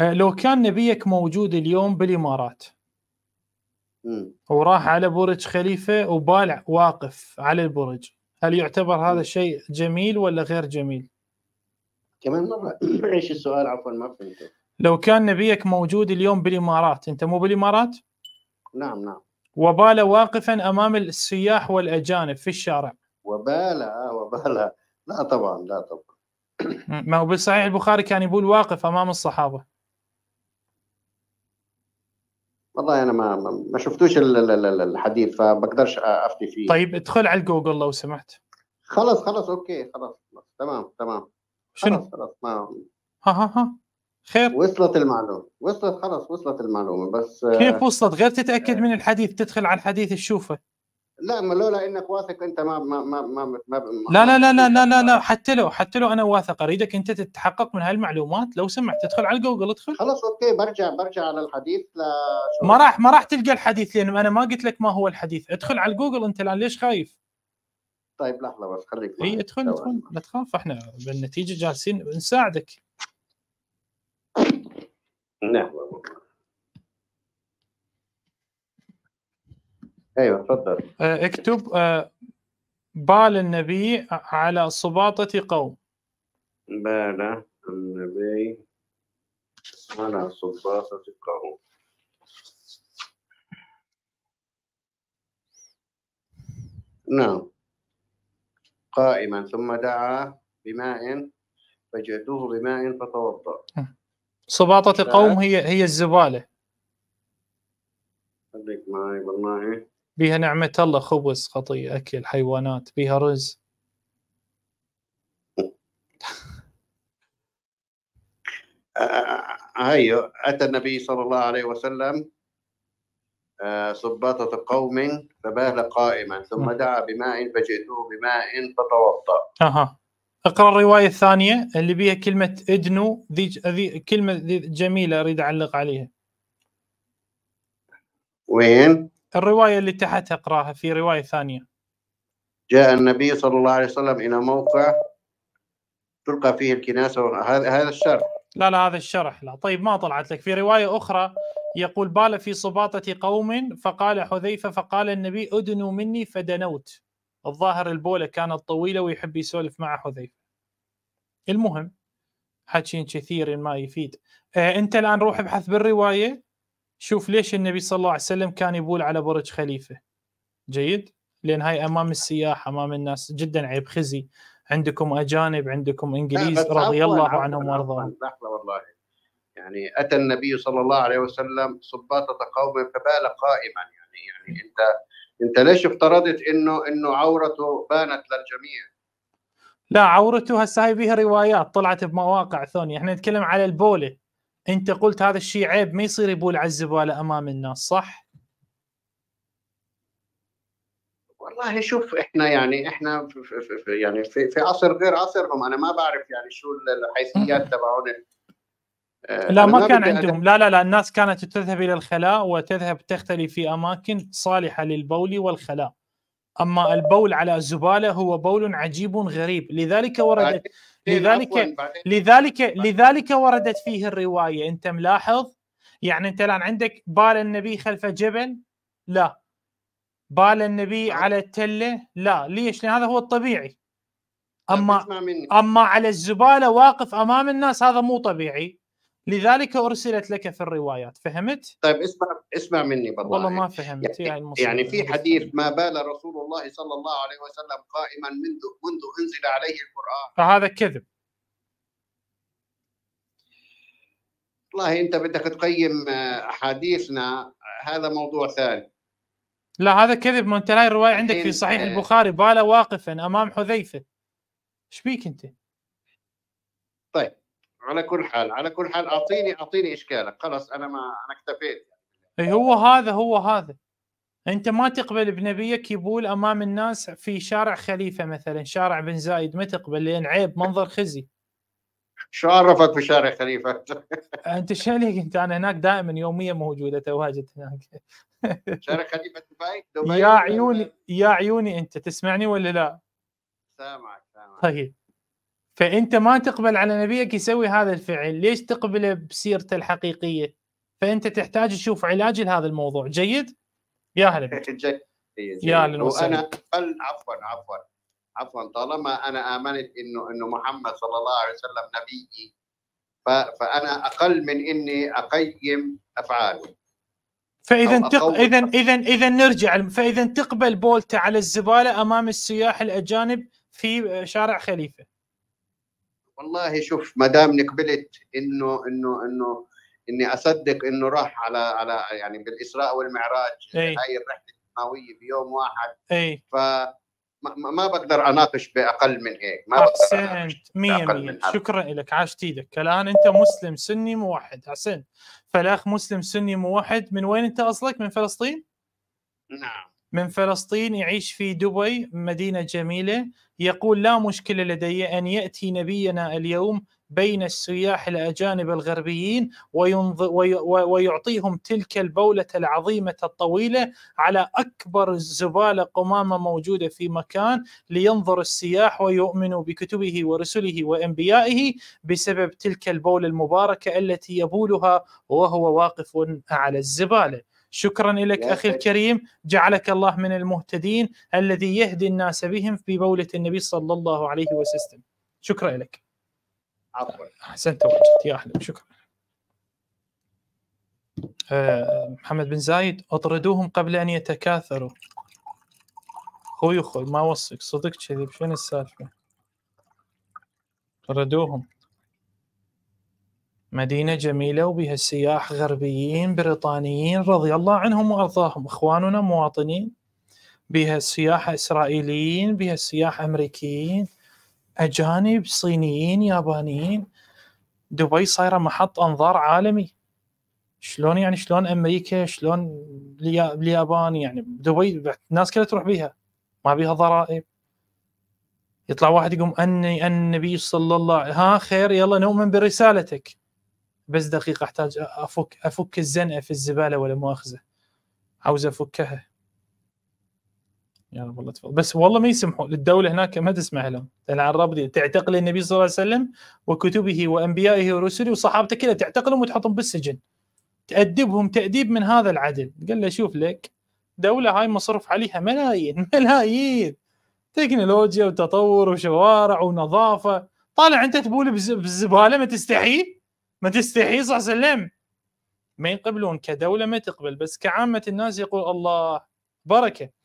آه، لو كان نبيك موجود اليوم بالامارات وراح على برج خليفه وبالع واقف على البرج هل يعتبر هذا الشيء جميل ولا غير جميل؟ كمان مره ايش السؤال عفوا ما فهمت لو كان نبيك موجود اليوم بالامارات انت مو بالامارات؟ نعم نعم وبال واقفا امام السياح والاجانب في الشارع وبال آه، وبال لا طبعا لا طبعا ما هو بالصحيح البخاري كان يقول واقف امام الصحابه والله انا ما ما شفتوش الحديث فبقدرش افتي فيه طيب ادخل على جوجل لو سمحت خلاص خلاص اوكي خلاص, تمام تمام شنو؟ خلص خلاص ما ها ها ها خير وصلت المعلومه وصلت خلاص وصلت المعلومه بس آه، كيف وصلت غير تتاكد من الحديث تدخل على الحديث تشوفه لا ما لولا انك واثق انت ما ما ما ما, ما, ما لا, لا لا لا لا لا لا حتى لو حتى لو انا واثق اريدك انت تتحقق من هالمعلومات لو سمحت تدخل على جوجل ادخل خلاص اوكي برجع برجع على الحديث ما راح ما راح تلقى الحديث لان انا ما قلت لك ما هو الحديث ادخل على جوجل انت الان ليش خايف؟ طيب لحظه بس خليك اي ادخل ادخل لا تخاف احنا بالنتيجه جالسين نساعدك نعم ايوه تفضل آه، اكتب آه، بال النبي على سباطة قوم بال النبي على سباطة قوم نعم قائما ثم دعا بماء فجئته بماء فتوضا سباطة قوم هي هي الزبالة خليك معي والله بها نعمة الله خبز خطية أكل حيوانات بها رز آه، هاي أتى النبي صلى الله عليه وسلم آه، صباطة قوم فبال قائما ثم دعا بماء فجئته بماء فتوضأ أها اقرا الروايه الثانيه اللي بيها كلمه ادنو ذي, كلمه جميله اريد اعلق عليها وين؟ الروايه اللي تحت اقراها في روايه ثانيه جاء النبي صلى الله عليه وسلم الى موقع تلقى فيه الكناسه هذا هذا الشرح لا لا هذا الشرح لا طيب ما طلعت لك في روايه اخرى يقول بال في سباطه قوم فقال حذيفه فقال النبي ادنوا مني فدنوت الظاهر البوله كانت طويله ويحب يسولف مع حذيفه المهم حكي كثير ما يفيد إيه، انت الان روح ابحث بالروايه شوف ليش النبي صلى الله عليه وسلم كان يبول على برج خليفه جيد لان هاي امام السياح امام الناس جدا عيب خزي عندكم اجانب عندكم انجليز رضي الله عنهم وارضاهم لحظه والله يعني اتى النبي صلى الله عليه وسلم صباطه قوم فبال قائما يعني يعني انت انت ليش افترضت انه انه عورته بانت للجميع؟ لا عورته هسه هاي بيها روايات طلعت بمواقع ثانيه، احنا نتكلم على البوله انت قلت هذا الشيء عيب ما يصير يبول على الزباله امام الناس صح؟ والله شوف احنا يعني احنا في في في يعني في, في عصر غير عصرهم انا ما بعرف يعني شو الحيثيات تبعون آه، لا ما كان عندهم لا لا لا الناس كانت تذهب الى الخلاء وتذهب تختلي في اماكن صالحه للبول والخلاء اما البول على الزباله هو بول عجيب غريب لذلك وردت إيه، لذلك لذلك لذلك وردت فيه الروايه انت ملاحظ يعني انت الان عندك بال النبي خلف جبل لا بال النبي نعم. على التله لا ليش لان هذا هو الطبيعي اما اما على الزباله واقف امام الناس هذا مو طبيعي لذلك ارسلت لك في الروايات فهمت طيب اسمع اسمع مني بالله والله ما فهمت يعني, يعني في حديث ما بال رسول الله صلى الله عليه وسلم قائما منذ منذ انزل عليه القران فهذا كذب والله انت بدك تقيم آه، احاديثنا هذا موضوع ثاني لا هذا كذب ما انت لا الروايه عندك في صحيح آه، البخاري بالا واقفا امام حذيفه ايش بيك انت؟ طيب على كل حال على كل حال اعطيني اعطيني اشكالك خلاص انا ما انا اكتفيت اي هو هذا هو هذا انت ما تقبل بنبيك يبول امام الناس في شارع خليفه مثلا شارع بن زايد ما تقبل لان عيب منظر خزي شو عرفك بشارع خليفه؟ انت شو انت انا هناك دائما يوميا موجوده تواجد هناك شارع خليفه دبي دبي يا عيوني يا عيوني انت تسمعني ولا لا؟ سامعك سامعك طيب فانت ما تقبل على نبيك يسوي هذا الفعل، ليش تقبله بسيرته الحقيقيه؟ فانت تحتاج تشوف علاج لهذا الموضوع، جيد؟ يا هلا إيه، إيه، يا هلا وسهلا وانا عفوا عفوا عفوا طالما انا امنت انه انه محمد صلى الله عليه وسلم نبيي فانا اقل من اني اقيم افعاله فاذا تق... اذا اذا اذا نرجع فاذا تقبل بولتا على الزباله امام السياح الاجانب في شارع خليفه والله شوف ما دام قبلت انه انه انه اني اصدق انه راح على على يعني بالاسراء والمعراج أي. هاي الرحله السماويه بيوم واحد اي ف ما بقدر اناقش باقل من هيك ما احسنت 100% شكرا لك عاشت ايدك الان انت مسلم سني موحد احسنت فالاخ مسلم سني موحد من وين انت اصلك من فلسطين نعم من فلسطين يعيش في دبي مدينه جميله يقول لا مشكله لدي ان ياتي نبينا اليوم بين السياح الأجانب الغربيين ويعطيهم تلك البولة العظيمة الطويلة على أكبر زبالة قمامة موجودة في مكان لينظر السياح ويؤمنوا بكتبه ورسله وأنبيائه بسبب تلك البولة المباركة التي يبولها وهو واقف على الزباله شكرا لك اخي الكريم جعلك الله من المهتدين الذي يهدي الناس بهم في بوله النبي صلى الله عليه وسلم شكرا لك عفوا احسنت وجدت يا اهلا شكرا أه محمد بن زايد اطردوهم قبل ان يتكاثروا خوي خوي ما وصك صدق كذي شنو السالفه اطردوهم مدينة جميلة وبها سياح غربيين بريطانيين رضي الله عنهم وأرضاهم إخواننا مواطنين بها سياح إسرائيليين بها سياح أمريكيين اجانب صينيين يابانيين دبي صايره محط انظار عالمي شلون يعني شلون امريكا شلون اليابان يعني دبي الناس كلها تروح بيها ما بيها ضرائب يطلع واحد يقوم اني النبي صلى الله ها خير يلا نؤمن برسالتك بس دقيقه احتاج افك افك الزنقه في الزباله ولا مؤاخذه عاوز افكها يعني والله تفضل بس والله ما يسمحوا للدوله هناك ما تسمح لهم لان على تعتقل النبي صلى الله عليه وسلم وكتبه وانبيائه ورسله وصحابته كلها تعتقلهم وتحطهم بالسجن تأدبهم تأديب من هذا العدل قال له شوف لك دولة هاي مصروف عليها ملايين ملايين تكنولوجيا وتطور وشوارع ونظافة طالع انت تبول بالزبالة ما تستحي ما تستحي صلى الله عليه وسلم ما يقبلون كدولة ما تقبل بس كعامة الناس يقول الله بركة